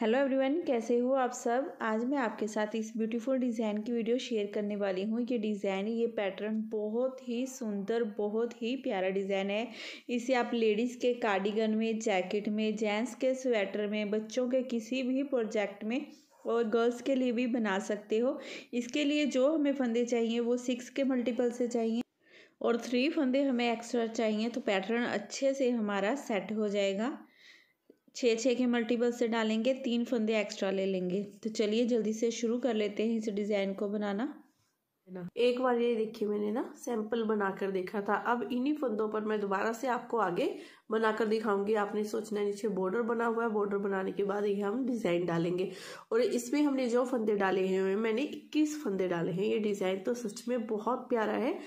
hello everyone कैसे हो आप सब आज मैं आपके साथ इस ब्यूटीफुल डिज़ाइन की वीडियो शेयर करने वाली हूँ ये डिज़ाइन ये पैटर्न बहुत ही सुंदर बहुत ही प्यारा डिज़ाइन है इसे आप लेडीज़ के कार्डिगन में जैकेट में जेंट्स के स्वेटर में बच्चों के किसी भी प्रोजेक्ट में और गर्ल्स के लिए भी बना सकते हो इसके लिए जो हमें फंदे चाहिए वो सिक्स के मल्टीपल से चाहिए और थ्री फंदे हमें एक्स्ट्रा चाहिए तो पैटर्न अच्छे से हमारा सेट हो जाएगा छः छः के मल्टीपल से डालेंगे तीन फंदे एक्स्ट्रा ले लेंगे तो चलिए जल्दी से शुरू कर लेते हैं इस डिज़ाइन को बनाना ना एक बार ये देखिए मैंने ना सैंपल बनाकर देखा था अब इन्हीं फंदों पर मैं दोबारा से आपको आगे बनाकर दिखाऊंगी आपने सोचना नीचे बॉर्डर बना हुआ है बॉर्डर बनाने के बाद ये हम डिज़ाइन डालेंगे और इसमें हमने जो फंदे डाले हैं मैंने 21 फंदे डाले हैं ये डिज़ाइन तो सच में बहुत प्यारा है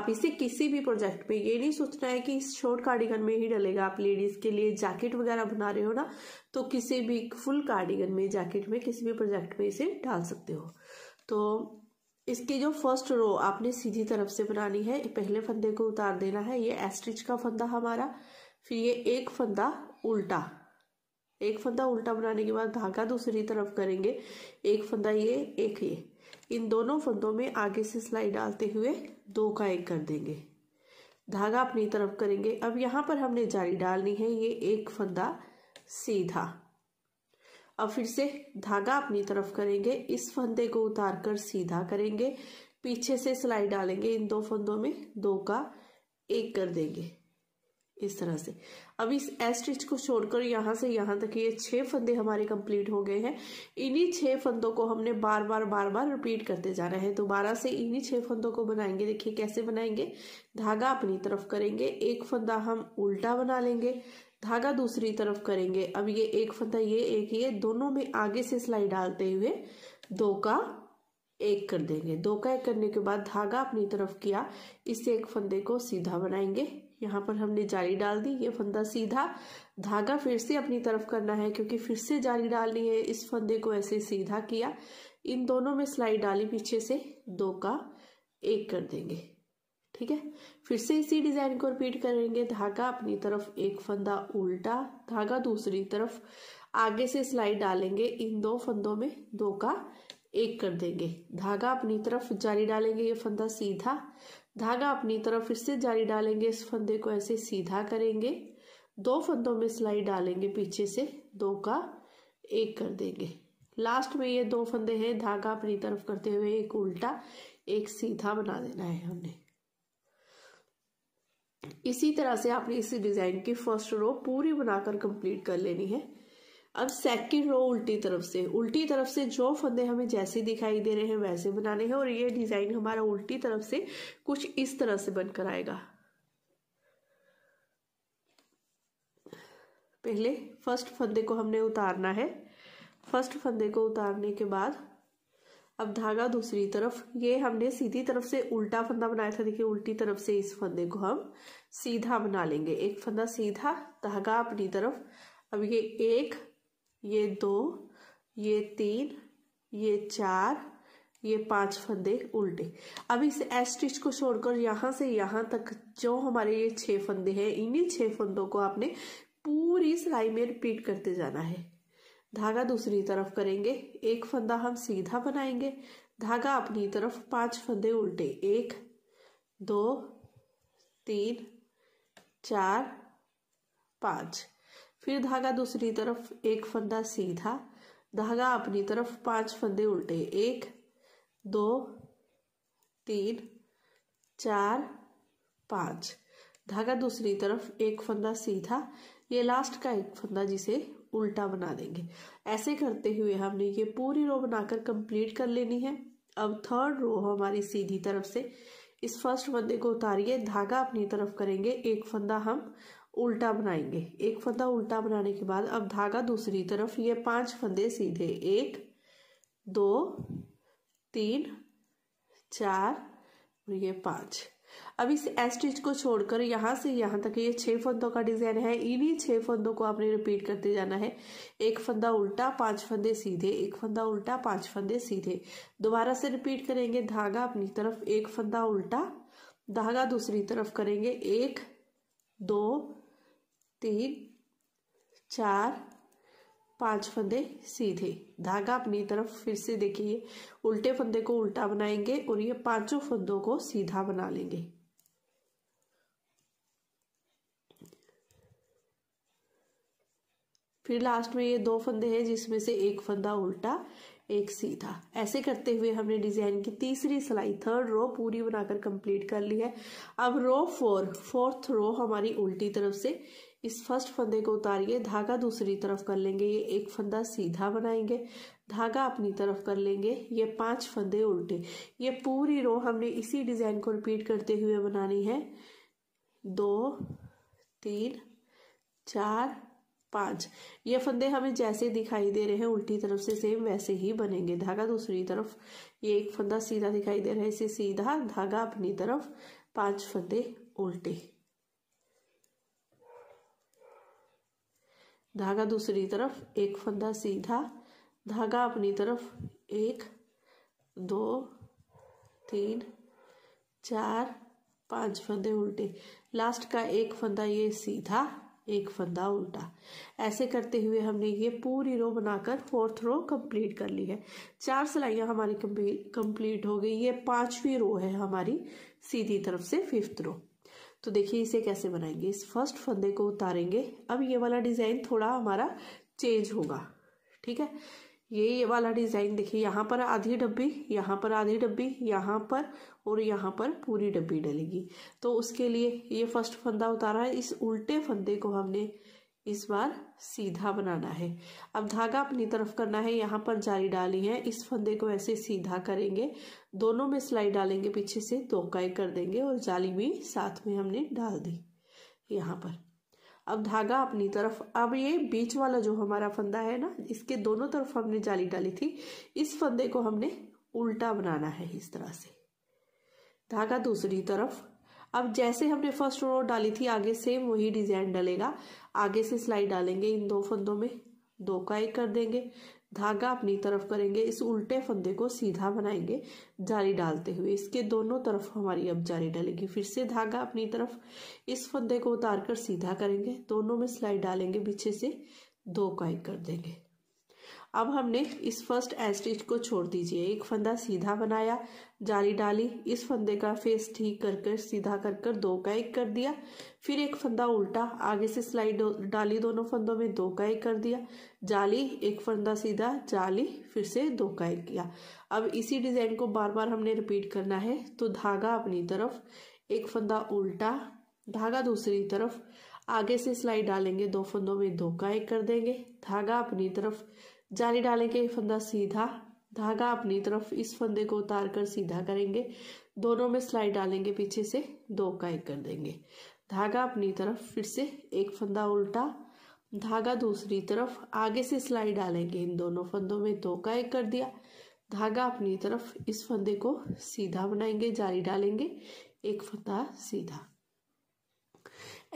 आप इसे किसी भी प्रोजेक्ट में ये नहीं सोचना है कि इस शॉर्ट कार्डिगन में ही डलेगा आप लेडीज़ के लिए जैकेट वगैरह बना रहे हो ना तो किसी भी फुल कार्डिगन में जैकेट में किसी भी प्रोजेक्ट में इसे डाल सकते हो तो इसकी जो फर्स्ट रो आपने सीधी तरफ से बनानी है पहले फंदे को उतार देना है ये एस्ट्रिच का फंदा हमारा फिर ये एक फंदा उल्टा एक फंदा उल्टा बनाने के बाद धागा दूसरी तरफ करेंगे एक फंदा ये एक ये इन दोनों फंदों में आगे से सिलाई डालते हुए दो का एक कर देंगे धागा अपनी तरफ करेंगे अब यहाँ पर हमने जारी डालनी है ये एक फंदा सीधा अब फिर से धागा अपनी तरफ करेंगे इस फंदे को उतार कर सीधा करेंगे पीछे से सिलाई डालेंगे इन दो फंदों में दो का एक कर देंगे इस तरह से अब इस एस स्टिच को छोड़कर यहाँ से यहाँ तक ये छः फंदे हमारे कंप्लीट हो गए हैं इन्हीं छः फंदों को हमने बार बार बार बार रिपीट करते जाना है दोबारा से इन्हीं छः फंदों को बनाएंगे देखिए कैसे बनाएंगे धागा अपनी तरफ करेंगे एक फंदा हम उल्टा बना लेंगे धागा दूसरी तरफ करेंगे अब ये एक फंदा ये एक ये दोनों में आगे से सिलाई डालते हुए दो का एक कर देंगे दो का एक करने के बाद धागा अपनी तरफ किया इससे एक फंदे को सीधा बनाएंगे यहाँ पर हमने जाली डाल दी ये फंदा सीधा धागा फिर से अपनी तरफ करना है क्योंकि फिर से जाली डालनी है इस फंदे को ऐसे सीधा किया इन दोनों में सिलाई डाली पीछे से दो का एक कर देंगे ठीक है फिर से इसी डिजाइन को रिपीट करेंगे धागा अपनी तरफ एक फंदा उल्टा धागा दूसरी तरफ आगे से सिलाई डालेंगे इन दो फंदों में दो का एक कर देंगे धागा अपनी तरफ जारी डालेंगे ये फंदा सीधा धागा अपनी तरफ फिर से जारी डालेंगे इस फंदे को ऐसे सीधा करेंगे दो फंदों में सिलाई डालेंगे पीछे से दो का एक कर देंगे लास्ट में ये दो फंदे हैं धागा अपनी तरफ करते हुए एक उल्टा एक सीधा बना देना है हमने इसी तरह से आपने इस डिज़ाइन की फर्स्ट रो पूरी बनाकर कंप्लीट कर लेनी है अब सेकंड रो उल्टी तरफ से उल्टी तरफ से जो फंदे हमें जैसे दिखाई दे रहे हैं वैसे बनाने हैं और ये डिज़ाइन हमारा उल्टी तरफ से कुछ इस तरह से बनकर आएगा पहले फर्स्ट फंदे को हमने उतारना है फर्स्ट फंदे को उतारने के बाद अब धागा दूसरी तरफ ये हमने सीधी तरफ से उल्टा फंदा बनाया था देखिए उल्टी तरफ से इस फंदे को हम सीधा बना लेंगे एक फंदा सीधा धागा अपनी तरफ अब ये एक ये दो ये तीन ये चार ये पांच फंदे उल्टे अब इस एस स्टिच को छोड़कर यहाँ से यहाँ तक जो हमारे ये छः फंदे हैं इन्हीं छः फंदों को आपने पूरी सिलाई में रिपीट करते जाना है धागा दूसरी तरफ करेंगे एक फंदा हम सीधा बनाएंगे धागा अपनी तरफ पांच फंदे उल्टे एक दो तीन चार पाँच फिर धागा दूसरी तरफ एक फंदा सीधा धागा अपनी तरफ पांच फंदे उल्टे एक दो तीन चार पाँच धागा दूसरी तरफ एक फंदा सीधा ये लास्ट का एक फंदा जिसे उल्टा बना देंगे ऐसे करते हुए हमने ये पूरी रो बनाकर कंप्लीट कर लेनी है अब थर्ड रो हमारी सीधी तरफ से इस फर्स्ट फंदे को उतारिए धागा अपनी तरफ करेंगे एक फंदा हम उल्टा बनाएंगे एक फंदा उल्टा बनाने के बाद अब धागा दूसरी तरफ ये पांच फंदे सीधे एक दो तीन चार और ये पाँच अब इस एस स्टिच को छोड़कर यहाँ से यहाँ तक ये छः फंदों का डिज़ाइन है इन्हीं छः फंदों को आपने रिपीट करते जाना है एक फंदा उल्टा पांच फंदे सीधे एक फंदा उल्टा पांच फंदे सीधे दोबारा से रिपीट करेंगे धागा अपनी तरफ एक फंदा उल्टा धागा दूसरी तरफ करेंगे एक दो तीन चार पांच फंदे सीधे धागा अपनी तरफ फिर से देखिए उल्टे फंदे को उल्टा बनाएंगे और ये पांचों फंदों को सीधा बना लेंगे फिर लास्ट में ये दो फंदे हैं जिसमें से एक फंदा उल्टा एक सीधा ऐसे करते हुए हमने डिजाइन की तीसरी सिलाई थर्ड रो पूरी बनाकर कंप्लीट कर ली है अब रो फोर फोर्थ रो हमारी उल्टी तरफ से इस फर्स्ट फंदे को उतारिए धागा दूसरी तरफ कर लेंगे ये एक फंदा सीधा बनाएंगे धागा अपनी तरफ कर लेंगे ये पांच फंदे उल्टे ये पूरी रो हमने इसी डिज़ाइन को रिपीट करते हुए बनानी है दो तीन चार पाँच ये फंदे हमें जैसे दिखाई दे रहे हैं उल्टी तरफ से सेम वैसे ही बनेंगे धागा दूसरी तरफ ये एक फंदा सीधा दिखाई दे रहा है इसे सीधा धागा अपनी तरफ पांच फंदे उल्टे धागा दूसरी तरफ एक फंदा सीधा धागा अपनी तरफ एक दो तीन चार पांच फंदे उल्टे लास्ट का एक फंदा ये सीधा एक फंदा उल्टा ऐसे करते हुए हमने ये पूरी रो बनाकर फोर्थ रो कंप्लीट कर ली है चार सिलाइयाँ हमारी कंप्लीट हो गई ये पांचवी रो है हमारी सीधी तरफ से फिफ्थ रो तो देखिए इसे कैसे बनाएंगे इस फर्स्ट फंदे को उतारेंगे अब ये वाला डिज़ाइन थोड़ा हमारा चेंज होगा ठीक है ये ये वाला डिज़ाइन देखिए यहाँ पर आधी डब्बी यहाँ पर आधी डब्बी यहाँ पर और यहाँ पर पूरी डब्बी डलेगी तो उसके लिए ये फर्स्ट फंदा उतारा है इस उल्टे फंदे को हमने इस बार सीधा बनाना है अब धागा अपनी तरफ करना है यहाँ पर जाली डाली है इस फंदे को ऐसे सीधा करेंगे दोनों में सिलाई डालेंगे पीछे से दो तो काई कर देंगे और जाली भी साथ में हमने डाल दी यहाँ पर अब धागा अपनी तरफ अब ये बीच वाला जो हमारा फंदा है ना इसके दोनों तरफ हमने जाली डाली थी इस फंदे को हमने उल्टा बनाना है इस तरह से धागा दूसरी तरफ अब जैसे हमने फर्स्ट रो डाली थी आगे सेम वही डिजाइन डालेगा आगे से सिलाई डालेंगे इन दो फंदों में दो का एक कर देंगे धागा अपनी तरफ करेंगे इस उल्टे फंदे को सीधा बनाएंगे जारी डालते हुए इसके दोनों तरफ हमारी अब जारी डालेंगे फिर से धागा अपनी तरफ इस फंदे को उतार कर सीधा करेंगे दोनों में सिलाई डालेंगे पीछे से दो का एक कर देंगे अब हमने इस फर्स्ट एस्टिच को छोड़ दीजिए एक फंदा सीधा बनाया जाली डाली इस फंदे का फेस ठीक कर कर सीधा कर कर दो का एक कर दिया फिर एक फंदा उल्टा आगे से स्लाइड डाली दोनों फंदों में दो का एक कर दिया जाली एक फंदा सीधा जाली फिर से दो का एक किया अब इसी डिज़ाइन को बार बार हमने रिपीट करना है तो धागा अपनी तरफ एक फंदा उल्टा धागा दूसरी तरफ आगे से सिलाई डालेंगे दो फंदों में दो का एक कर देंगे धागा अपनी तरफ जाली डालेंगे फंदा सीधा धागा अपनी तरफ इस फंदे को उतार कर सीधा करेंगे दोनों में सिलाई डालेंगे पीछे से दो का एक कर देंगे धागा अपनी तरफ फिर से एक फंदा उल्टा धागा दूसरी तरफ आगे से सिलाई डालेंगे इन दोनों फंदों में दो का एक कर दिया धागा अपनी तरफ इस फंदे को सीधा बनाएंगे जाली डालेंगे एक फंदा सीधा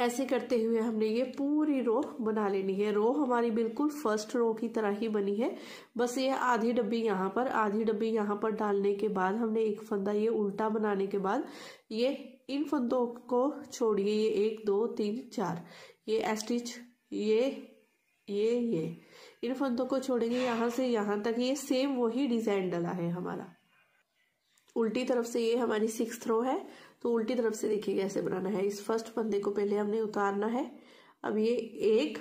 ऐसे करते हुए हमने ये पूरी रो बना लेनी है रो हमारी बिल्कुल फर्स्ट रो की तरह ही बनी है बस ये आधी डब्बी यहाँ पर आधी डब्बी यहाँ पर डालने के बाद हमने एक फंदा ये उल्टा बनाने के बाद ये इन फंदों को छोड़िए ये एक दो तीन चार ये एस्टिच ये ये ये इन फंदों को छोड़ेंगे यहाँ से यहाँ तक ये सेम वही डिज़ाइन डला है हमारा उल्टी तरफ से ये हमारी सिक्स रो है तो उल्टी तरफ से देखिए कैसे बनाना है इस फर्स्ट फंदे को पहले हमने उतारना है अब ये एक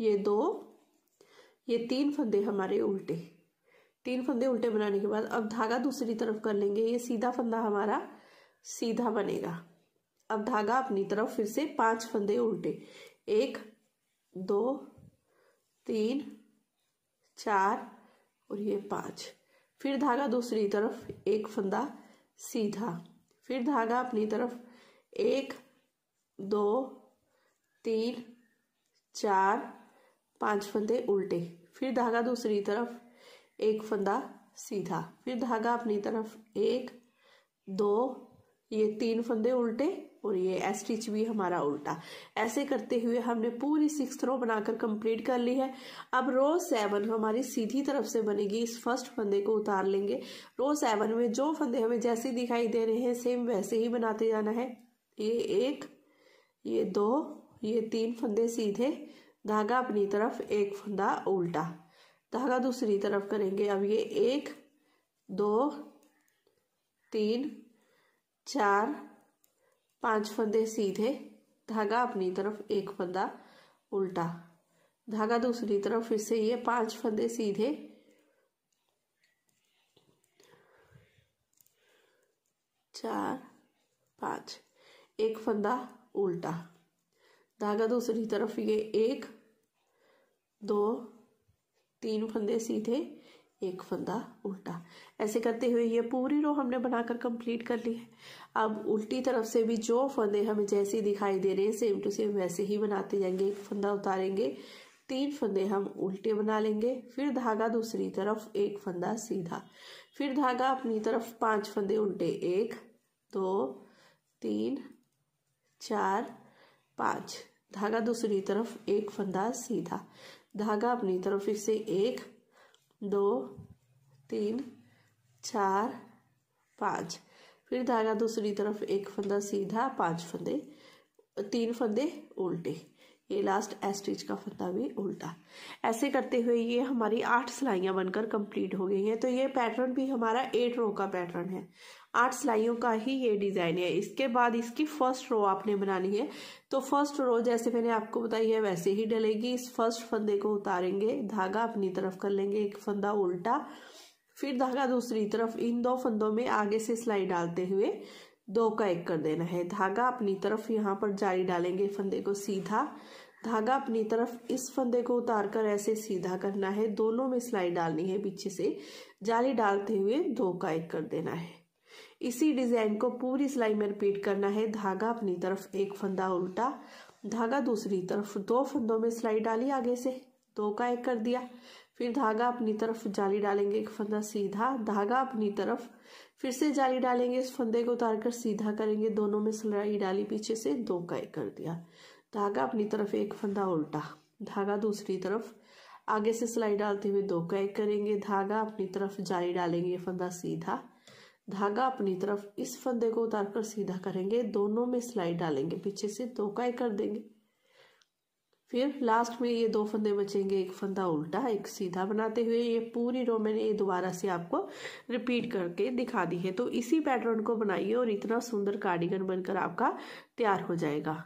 ये दो ये तीन फंदे हमारे उल्टे तीन फंदे उल्टे बनाने के बाद अब धागा दूसरी तरफ कर लेंगे ये सीधा फंदा हमारा सीधा बनेगा अब धागा अपनी तरफ फिर से पांच फंदे उल्टे एक दो तीन चार और ये पांच फिर धागा दूसरी तरफ एक फंदा सीधा फिर धागा अपनी तरफ एक दो तीन चार पांच फंदे उल्टे फिर धागा दूसरी तरफ एक फंदा सीधा फिर धागा अपनी तरफ एक दो ये तीन फंदे उल्टे और ये एस स्टिच भी हमारा उल्टा ऐसे करते हुए हमने पूरी सिक्स रो बनाकर कंप्लीट कर ली है अब रो सेवन हमारी सीधी तरफ से बनेगी इस फर्स्ट फंदे को उतार लेंगे रो सेवन में जो फंदे हमें जैसे दिखाई दे रहे हैं सेम वैसे ही बनाते जाना है ये एक ये दो ये तीन फंदे सीधे धागा अपनी तरफ एक फंदा उल्टा धागा दूसरी तरफ करेंगे अब ये एक दो तीन चार पांच फंदे सीधे धागा अपनी तरफ एक फंदा उल्टा धागा दूसरी तरफ फिर से ये पांच फंदे सीधे चार पांच एक फंदा उल्टा धागा दूसरी तरफ ये एक दो तीन फंदे सीधे एक फंदा उल्टा ऐसे करते हुए ये पूरी रो हमने बनाकर कंप्लीट कर ली है अब उल्टी तरफ से भी जो फंदे हमें जैसे दिखाई दे रहे हैं सेम टू सेम वैसे ही बनाते जाएंगे एक फंदा उतारेंगे तीन फंदे हम उल्टे बना लेंगे फिर धागा दूसरी तरफ एक फंदा सीधा फिर धागा अपनी तरफ पांच फंदे उल्टे एक दो तीन चार पाँच धागा दूसरी तरफ एक फंदा सीधा धागा अपनी तरफ इसे एक दो तीन चार पाँच फिर धागा दूसरी तरफ एक फंदा सीधा पांच फंदे तीन फंदे उल्टे ये लास्ट एस्टिच का फंदा भी उल्टा ऐसे करते हुए ये हमारी आठ सिलाइयाँ बनकर कंप्लीट हो गई हैं तो ये पैटर्न भी हमारा एट रो का पैटर्न है आठ सिलाइयों का ही ये डिज़ाइन है इसके बाद इसकी फर्स्ट रो आपने बनानी है तो फर्स्ट रो जैसे मैंने आपको बताई है वैसे ही डलेगी इस फर्स्ट फंदे को उतारेंगे धागा अपनी तरफ कर लेंगे एक फंदा उल्टा फिर धागा दूसरी तरफ इन दो फंदों में आगे से सिलाई डालते हुए दो का एक कर देना है धागा अपनी तरफ यहाँ पर जारी डालेंगे फंदे को सीधा धागा अपनी तरफ इस फंदे को उतार कर ऐसे सीधा करना है दोनों में सिलाई डालनी है पीछे से जाली डालते हुए दो का एक कर देना है इसी डिजाइन को पूरी सिलाई में रिपीट करना है धागा अपनी तरफ एक फंदा उल्टा धागा दूसरी तरफ दो फंदों में सिलाई डाली आगे से दो का एक कर दिया फिर धागा अपनी तरफ जाली डालेंगे एक फंदा सीधा धागा अपनी तरफ फिर से जाली डालेंगे इस फंदे को उतार कर सीधा करेंगे दोनों में सिलाई डाली पीछे से दो का एक कर दिया धागा अपनी तरफ एक फंदा उल्टा धागा दूसरी तरफ आगे से सिलाई डालते हुए दो का एक करेंगे धागा अपनी तरफ जाली डालेंगे फंदा सीधा धागा अपनी तरफ इस फंदे को उतार कर सीधा करेंगे दोनों में सिलाई डालेंगे पीछे से दो का कर देंगे फिर लास्ट में ये दो फंदे बचेंगे एक फंदा उल्टा एक सीधा बनाते हुए ये पूरी रो मैंने ये दोबारा से आपको रिपीट करके दिखा दी है तो इसी पैटर्न को बनाइए और इतना सुंदर कार्डिगन बनकर आपका तैयार हो जाएगा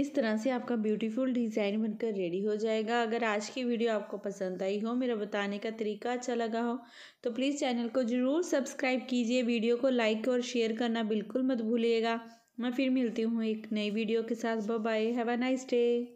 इस तरह से आपका ब्यूटीफुल डिज़ाइन बनकर रेडी हो जाएगा अगर आज की वीडियो आपको पसंद आई हो मेरा बताने का तरीका अच्छा लगा हो तो प्लीज़ चैनल को ज़रूर सब्सक्राइब कीजिए वीडियो को लाइक और शेयर करना बिल्कुल मत भूलिएगा मैं फिर मिलती हूँ एक नई वीडियो के साथ bye have a nice day